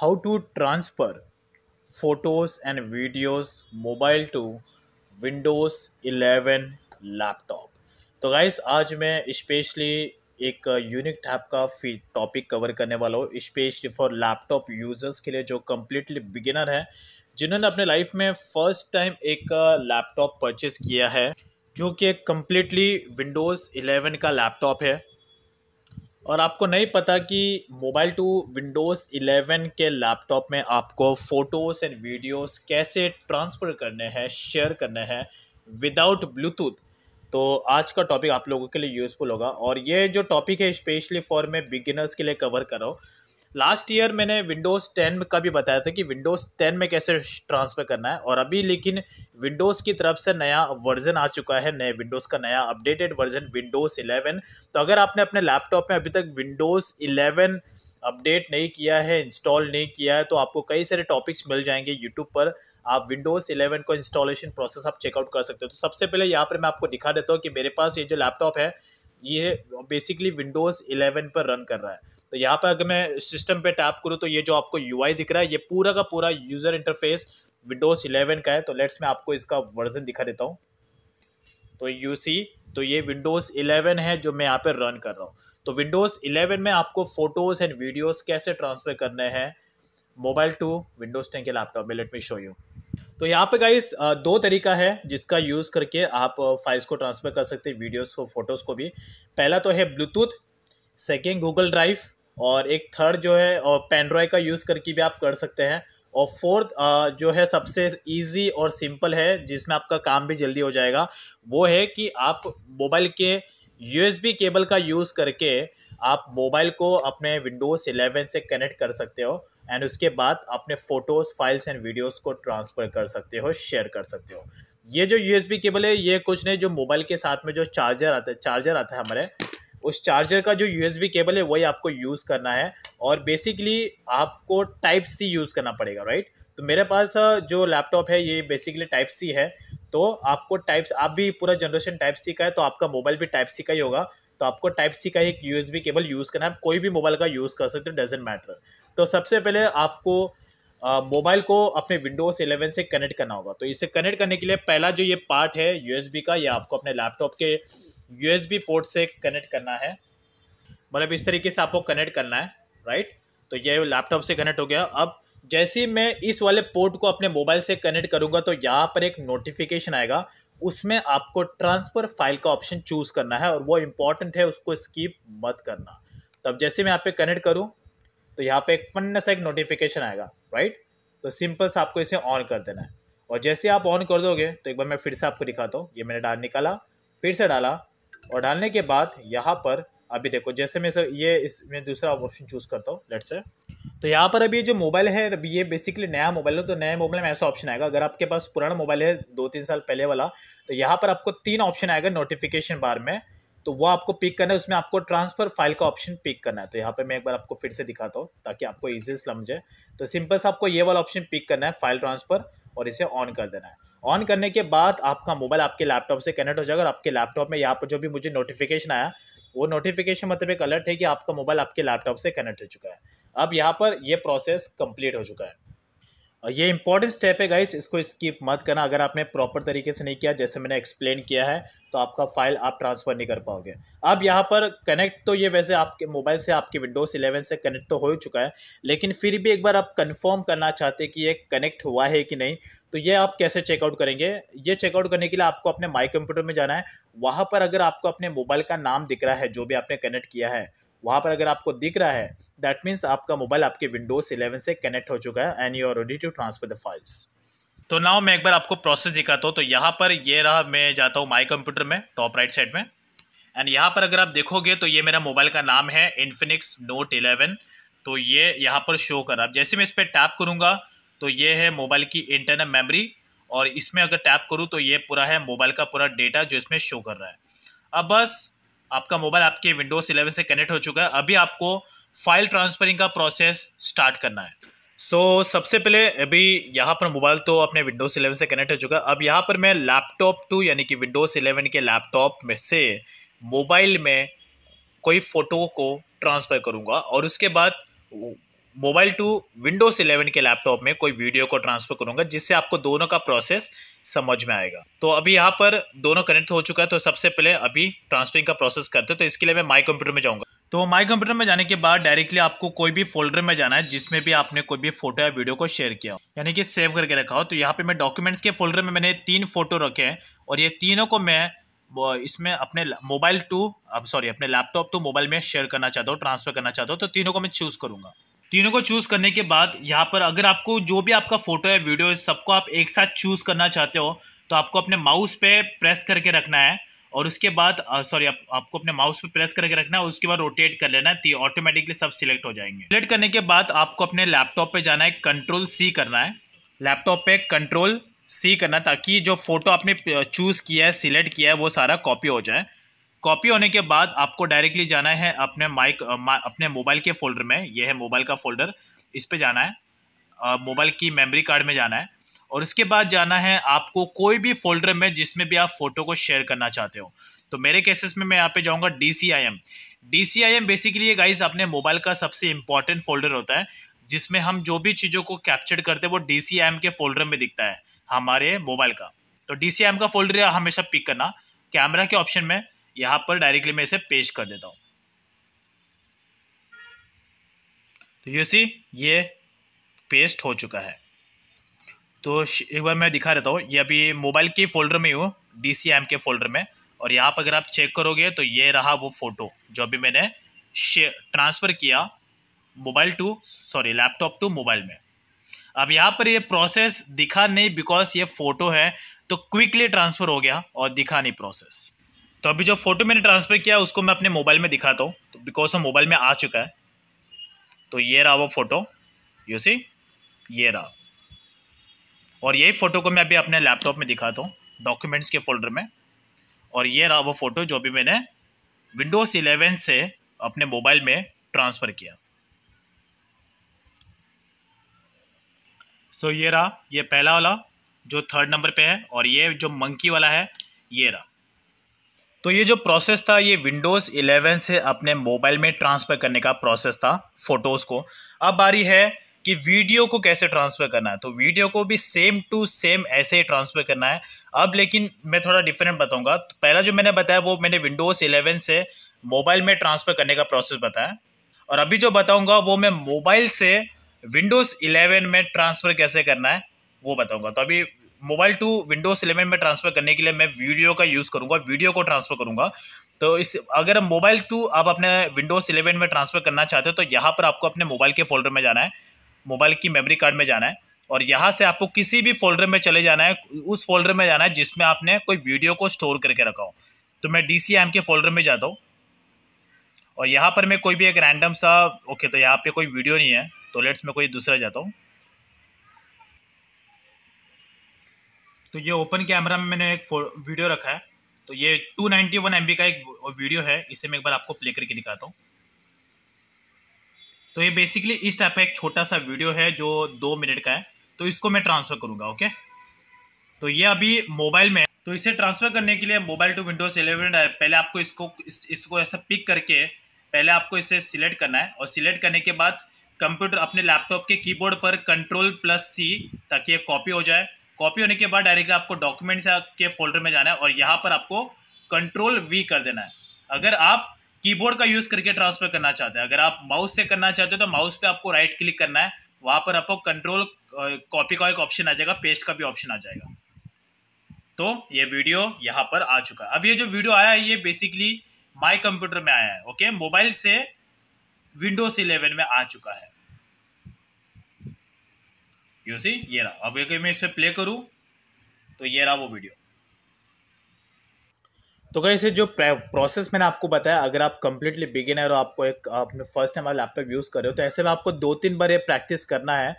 how to transfer photos and videos mobile to Windows 11 laptop. तो guys आज मैं specially एक यूनिक टाइप का टॉपिक कवर करने वाला हूँ स्पेशली फॉर लैपटॉप यूज़र्स के लिए जो कम्प्लीटली बिगिनर है जिन्होंने अपने लाइफ में फर्स्ट टाइम एक लैपटॉप परचेस किया है जो कि एक कम्प्लीटली विंडोज़ 11 का लैपटॉप है और आपको नहीं पता कि मोबाइल टू विंडोज़ 11 के लैपटॉप में आपको फ़ोटोज़ एंड वीडियोस कैसे ट्रांसफ़र करने हैं शेयर करने हैं विदाउट ब्लूटूथ तो आज का टॉपिक आप लोगों के लिए यूज़फुल होगा और ये जो टॉपिक है स्पेशली फॉर मैं बिगिनर्स के लिए कवर कर रहा हूँ लास्ट ईयर मैंने विंडोज़ टेन का भी बताया था कि विंडोज़ टेन में कैसे ट्रांसफ़र करना है और अभी लेकिन विंडोज़ की तरफ से नया वर्जन आ चुका है नए विंडोज़ का नया अपडेटेड वर्जन विंडोज़ इलेवन तो अगर आपने अपने लैपटॉप में अभी तक विंडोज़ इलेवन अपडेट नहीं किया है इंस्टॉल नहीं किया है तो आपको कई सारे टॉपिक्स मिल जाएंगे यूट्यूब पर आप विंडोज़ 11 को इंस्टॉलेशन प्रोसेस आप चेकआउट कर सकते हो तो सबसे पहले यहाँ पर मैं आपको दिखा देता हूँ कि मेरे पास ये जो लैपटॉप है ये बेसिकली विंडोज़ 11 पर रन कर रहा है तो यहाँ पर अगर मैं सिस्टम पे टैप करूँ तो ये जो आपको यू दिख रहा है ये पूरा का पूरा यूज़र इंटरफेस विंडोज़ 11 का है तो लेट्स मैं आपको इसका वर्जन दिखा देता हूँ तो यू सी तो ये विंडोज़ 11 है जो मैं यहाँ पर रन कर रहा हूँ तो विंडोज़ 11 में आपको फ़ोटोज़ एंड वीडियोज़ कैसे ट्रांसफ़र करने हैं मोबाइल टू विंडोज़ टेन के लैपटॉप में लेट मी शो यू तो यहाँ पे गाइस दो तरीका है जिसका यूज़ करके आप फाइल्स को ट्रांसफ़र कर सकते हैं वीडियोस को फोटोज़ को भी पहला तो है ब्लूटूथ सेकेंड गूगल ड्राइव और एक थर्ड जो है और पेनड्रॉय का यूज़ करके भी आप कर सकते हैं और फोर्थ जो है सबसे इजी और सिंपल है जिसमें आपका काम भी जल्दी हो जाएगा वो है कि आप मोबाइल के यूएसबी केबल का यूज़ करके आप मोबाइल को अपने विंडोज़ 11 से कनेक्ट कर सकते हो एंड उसके बाद अपने फ़ोटोज़ फाइल्स एंड वीडियोस को ट्रांसफ़र कर सकते हो शेयर कर सकते हो ये जो यूएसबी केबल है ये कुछ नहीं जो मोबाइल के साथ में जो चार्जर आता है चार्जर आता है हमारे उस चार्जर का जो यूएसबी केबल है वही आपको यूज़ करना है और बेसिकली आपको टाइप सी यूज़ करना पड़ेगा राइट तो मेरे पास जो लैपटॉप है ये बेसिकली टाइप सी है तो आपको टाइप आप भी पूरा जनरेशन टाइप सी का है तो आपका मोबाइल भी टाइप सी का ही होगा तो आपको टाइप सी का एक यूएसबी केबल यूज़ करना है आप कोई भी मोबाइल का यूज़ कर सकते हो डजेंट मैटर तो सबसे पहले आपको मोबाइल को अपने विंडोज़ 11 से कनेक्ट करना होगा तो इसे कनेक्ट करने के लिए पहला जो ये पार्ट है यूएसबी का या आपको अपने लैपटॉप के यू पोर्ट से कनेक्ट करना है मतलब इस तरीके से आपको कनेक्ट करना है राइट तो ये लैपटॉप से कनेक्ट हो गया अब जैसे ही मैं इस वाले पोर्ट को अपने मोबाइल से कनेक्ट करूंगा तो यहाँ पर एक नोटिफिकेशन आएगा उसमें आपको ट्रांसफ़र फाइल का ऑप्शन चूज़ करना है और वो इंपॉर्टेंट है उसको स्कीप मत करना तब जैसे मैं यहाँ पे कनेक्ट करूँ तो यहाँ पे एक फन सा एक नोटिफिकेशन आएगा राइट तो सिंपल से आपको इसे ऑन कर देना है और जैसे आप ऑन कर दोगे तो एक बार मैं फिर से आपको दिखाता हूँ ये मैंने डाल निकाला फिर से डाला और डालने के बाद यहाँ पर अभी देखो जैसे मैं सर ये इस मैं दूसरा ऑप्शन चूज़ करता हूँ लेट से तो यहाँ पर अभी जो मोबाइल है अभी ये बेसिकली नया मोबाइल है तो नए मोबाइल में ऐसा ऑप्शन आएगा अगर आपके पास पुराना मोबाइल है दो तीन साल पहले वाला तो यहाँ पर आपको तीन ऑप्शन आएगा नोटिफिकेशन बार में तो वो आपको पिक करना है उसमें आपको ट्रांसफ़र फाइल का ऑप्शन पिक करना है तो यहाँ पर मैं एक बार आपको फिर से दिखाता हूँ ताकि आपको ईजी समझे तो सिंपल से आपको ये वाला ऑप्शन पिक करना है फाइल ट्रांसफ़र और इसे ऑन कर देना है ऑन करने के बाद आपका मोबाइल आपके लैपटॉप से कनेक्ट हो जाएगा और आपके लैपटॉप में यहाँ पर जो भी मुझे नोटिफिकेशन आया वो नोटिफिकेशन मतलब एक अलर्ट है कि आपका मोबाइल आपके लैपटॉप से कनेक्ट हो चुका है अब यहाँ पर यह प्रोसेस कंप्लीट हो चुका है ये इंपॉर्टेंट स्टेप है गाइस इसको स्किप मत करना अगर आपने प्रॉपर तरीके से नहीं किया जैसे मैंने एक्सप्लेन किया है तो आपका फाइल आप ट्रांसफ़र नहीं कर पाओगे अब यहाँ पर कनेक्ट तो ये वैसे आपके मोबाइल से आपके विंडोज़ 11 से कनेक्ट तो हो चुका है लेकिन फिर भी एक बार आप कंफर्म करना चाहते कि ये कनेक्ट हुआ है कि नहीं तो ये आप कैसे चेकआउट करेंगे ये चेकआउट करने के लिए आपको अपने माई कंप्यूटर में जाना है वहाँ पर अगर आपको अपने मोबाइल का नाम दिख रहा है जो भी आपने कनेक्ट किया है वहाँ पर अगर आपको दिख रहा है दैट मीन्स आपका मोबाइल आपके विंडोज़ 11 से कनेक्ट हो चुका है and you are ready to transfer the files तो नाउ मैं एक बार आपको प्रोसेस दिखाता हूँ तो यहाँ पर ये रहा मैं जाता हूँ माई कंप्यूटर में टॉप राइट साइड में एंड यहाँ पर अगर आप देखोगे तो ये मेरा मोबाइल का नाम है इन्फिनिक्स नोट इलेवन तो ये यहाँ पर शो कर रहा जैसे मैं इस पर टैप करूँगा तो ये है मोबाइल की इंटरनल मेमोरी और इसमें अगर टैप करूँ तो ये पूरा है मोबाइल का पूरा डेटा जो इसमें शो कर रहा है अब बस आपका मोबाइल आपके विंडोज 11 से कनेक्ट हो चुका है अभी आपको फाइल ट्रांसफरिंग का प्रोसेस स्टार्ट करना है सो so, सबसे पहले अभी यहाँ पर मोबाइल तो अपने विंडोज 11 से कनेक्ट हो चुका है अब यहाँ पर मैं लैपटॉप टू यानी कि विंडोज 11 के लैपटॉप में से मोबाइल में कोई फ़ोटो को ट्रांसफ़र करूँगा और उसके बाद मोबाइल टू विंडोज 11 के लैपटॉप में कोई वीडियो को ट्रांसफर करूंगा जिससे आपको दोनों का प्रोसेस समझ में आएगा तो अभी यहाँ पर दोनों कनेक्ट हो चुका है तो सबसे पहले अभी ट्रांसफरिंग का प्रोसेस करते हैं तो इसके लिए मैं माई कंप्यूटर में जाऊँगा तो माई कंप्यूटर में जाने के बाद डायरेक्टली आपको कोई भी फोल्डर में जाना है जिसमें भी आपने कोई भी फोटो या वीडियो को शेयर किया हो यानी कि सेव करके रखा हो तो यहाँ पे मैं डॉक्यूमेंट्स के फोल्डर में मैंने तीन फोटो रखे हैं और ये तीनों को मैं इसमें अपने मोबाइल टू सॉरी अपने लैपटॉप टू मोबाइल में शेयर करना चाहता हूँ ट्रांसफर करना चाहता हूँ तो तीनों को मैं चूज़ करूंगा तीनों को चूज़ करने के बाद यहाँ पर अगर आपको जो भी आपका फ़ोटो है वीडियो है सबको आप एक साथ चूज़ करना चाहते हो तो आपको अपने माउस पे प्रेस करके रखना है और उसके बाद सॉरी आप, आपको अपने माउस पे प्रेस करके रखना है उसके बाद रोटेट कर लेना है ऑटोमेटिकली सब सिलेक्ट हो जाएंगे सिलेक्ट करने के बाद आपको अपने लैपटॉप पे जाना है कंट्रोल सी करना है लैपटॉप पे कंट्रोल सी करना ताकि जो फोटो आपने चूज़ किया है सिलेक्ट किया है वो सारा कॉपी हो जाए कॉपी होने के बाद आपको डायरेक्टली जाना है अपने माइक अपने मोबाइल के फोल्डर में यह है मोबाइल का फोल्डर इस पर जाना है मोबाइल की मेमोरी कार्ड में जाना है और उसके बाद जाना है आपको कोई भी फोल्डर में जिसमें भी आप फोटो को शेयर करना चाहते हो तो मेरे केसेस में मैं यहाँ पे जाऊँगा D C I M D C I M basically guys अपने मोबाइल का सबसे इंपॉर्टेंट फोल्डर होता है जिसमें हम जो भी चीज़ों को कैप्चर करते हैं वो डी सी आई एम के फोल्डर में दिखता है हमारे मोबाइल का तो डी सी आई एम का फोल्डर हमेशा पिक करना कैमरा के ऑप्शन में यहाँ पर डायरेक्टली मैं इसे पेश कर देता हूँ तो यू सी ये पेस्ट हो चुका है तो एक बार मैं दिखा देता हूँ ये अभी मोबाइल के फ़ोल्डर में हूँ डी के फ़ोल्डर में और यहाँ पर अगर आप चेक करोगे तो ये रहा वो फ़ोटो जो अभी मैंने ट्रांसफ़र किया mobile to sorry laptop to mobile में अब यहाँ पर ये प्रोसेस दिखा नहीं बिकॉज ये फ़ोटो है तो क्विकली ट्रांसफ़र हो गया और दिखा नहीं प्रोसेस तो अभी जो फ़ोटो मैंने ट्रांसफ़र किया उसको मैं अपने मोबाइल में दिखाता हूँ तो बिकॉज वो मोबाइल में आ चुका है तो ये रहा वो फ़ोटो यू सी ये रहा और यही फ़ोटो को मैं अभी अपने लैपटॉप में दिखाता हूँ डॉक्यूमेंट्स के फोल्डर में और ये रहा वो फ़ोटो जो अभी मैंने विंडोज़ इलेवन से अपने मोबाइल में ट्रांसफ़र किया सो so, ये रहा ये पहला वाला जो थर्ड नंबर पे है और ये जो मंकी वाला है ये रहा तो ये जो प्रोसेस था ये विंडोज़ 11 से अपने मोबाइल में ट्रांसफ़र करने का प्रोसेस था फ़ोटोज़ को अब आ रही है कि वीडियो को कैसे ट्रांसफ़र करना है तो वीडियो को भी सेम टू सेम ऐसे ही ट्रांसफ़र करना है अब लेकिन मैं थोड़ा डिफरेंट बताऊंगा तो पहला जो मैंने बताया वो मैंने विंडोज़ इलेवन से मोबाइल में ट्रांसफ़र करने का प्रोसेस बताया और अभी जो बताऊंगा वो मैं मोबाइल से विंडोज़ इलेवन में ट्रांसफ़र कैसे करना है वो बताऊंगा तो अभी मोबाइल टू विंडोज इलेवन में ट्रांसफ़र करने के लिए मैं वीडियो का यूज़ करूँगा वीडियो को ट्रांसफ़र करूँगा तो इस अगर मोबाइल टू आप अपने विंडोज़ इलेवन में ट्रांसफ़र करना चाहते हो तो यहाँ पर आपको अपने मोबाइल के फोल्डर में जाना है मोबाइल की मेमोरी कार्ड में जाना है और यहाँ से आपको किसी भी फोल्डर में चले जाना है उस फोल्डर में जाना है जिसमें आपने कोई वीडियो को स्टोर करके रखा हो तो मैं डी के फोल्डर में जाता हूँ और यहाँ पर मैं कोई भी एक रैंडम सा ओके तो यहाँ पे कोई वीडियो नहीं है तो लेट्स मैं कोई दूसरा जाता हूँ तो ये ओपन कैमरा में मैंने एक वीडियो रखा है तो ये 291 नाइन्टी का एक वीडियो है इसे मैं एक बार आपको प्ले करके दिखाता हूँ तो ये बेसिकली इस टाइप का एक छोटा सा वीडियो है जो दो मिनट का है तो इसको मैं ट्रांसफ़र करूँगा ओके तो ये अभी मोबाइल में तो इसे ट्रांसफ़र करने के लिए मोबाइल टू विंडोज इलेवन पहले आपको इसको इस, इसको ऐसा पिक करके पहले आपको इसे सिलेक्ट करना है और सिलेक्ट करने के बाद कंप्यूटर अपने लैपटॉप के कीबोर्ड पर कंट्रोल प्लस सी ताकि ये कॉपी हो जाए कॉपी होने के बाद डायरेक्ट आपको डॉक्यूमेंट्स के फोल्डर में जाना है और यहाँ पर आपको कंट्रोल वी कर देना है अगर आप कीबोर्ड का यूज करके ट्रांसफर करना चाहते हैं अगर आप माउस से करना चाहते हो तो माउस पे आपको राइट क्लिक करना है वहां पर आपको कंट्रोल कॉपी का एक ऑप्शन आ जाएगा पेस्ट का भी ऑप्शन आ जाएगा तो ये वीडियो यहाँ पर आ चुका है अब ये जो वीडियो आया है ये बेसिकली माई कंप्यूटर में आया है ओके मोबाइल से विंडोज इलेवन में आ चुका है यू सी ये रहा अब अगर मैं इसे प्ले करूँ तो ये रहा वो वीडियो तो गई से जो प्रोसेस मैंने आपको बताया अगर आप कम्प्लीटली बिगिनर हो आपको एक अपने फर्स्ट टाइम आप लैपटॉप यूज़ कर रहे हो तो ऐसे में आपको दो तीन बार ये प्रैक्टिस करना है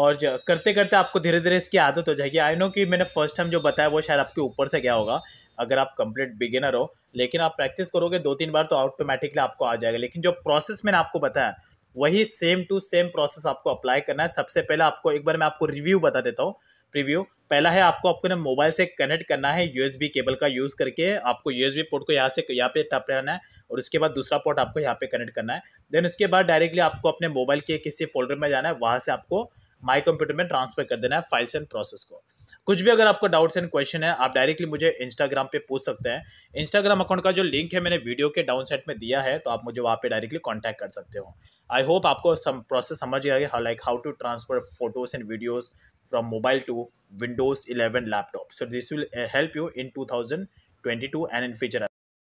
और करते करते आपको धीरे धीरे इसकी आदत हो जाएगी आई नो कि मैंने फर्स्ट टाइम जो बताया वो शायद आपके ऊपर से क्या होगा अगर आप कंप्लीट बिगिनर हो लेकिन आप प्रैक्टिस करोगे दो तीन बार तो ऑटोमेटिकली आपको आ जाएगा लेकिन जो प्रोसेस मैंने आपको बताया वही सेम टू सेम प्रोसेस आपको अप्लाई करना है सबसे पहले आपको एक बार मैं आपको रिव्यू बता देता हूँ प्रीव्यू पहला है आपको अपने मोबाइल से कनेक्ट करना है यूएसबी केबल का यूज़ करके आपको यूएसबी पोर्ट को यहाँ से यहाँ पे टप रहना है और उसके बाद दूसरा पोर्ट आपको यहाँ पे कनेक्ट करना है देन उसके बाद डायरेक्टली आपको अपने मोबाइल के किसी फोल्डर में जाना है वहाँ से आपको माई कंप्यूटर में ट्रांसफर कर देना है फाइल्स एंड प्रोसेस को कुछ भी अगर आपको डाउट्स एंड क्वेश्चन है आप डायरेक्टली मुझे इंस्टाग्राम पे पूछ सकते हैं इंस्टाग्राम अकाउंट का जो लिंक है मैंने वीडियो के डाउन साइड में दिया है तो आप मुझे वहाँ पे डायरेक्टली कॉन्टैक्ट कर सकते हो आई होप आपको सम प्रोसेस समझ गया like how to transfer photos and videos Windows eleven laptop so this will help you in two thousand twenty two and in future